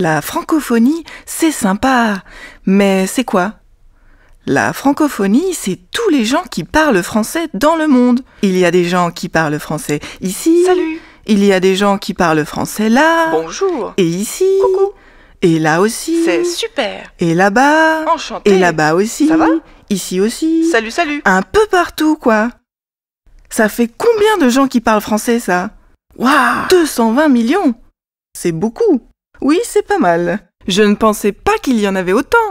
La francophonie, c'est sympa, mais c'est quoi La francophonie, c'est tous les gens qui parlent français dans le monde. Il y a des gens qui parlent français ici. Salut. Il y a des gens qui parlent français là. Bonjour. Et ici. Coucou. Et là aussi. C'est super. Et là-bas. Enchanté. Et là-bas aussi. Ça va Ici aussi. Salut, salut. Un peu partout, quoi. Ça fait combien de gens qui parlent français, ça Waouh 220 millions C'est beaucoup oui, c'est pas mal. Je ne pensais pas qu'il y en avait autant.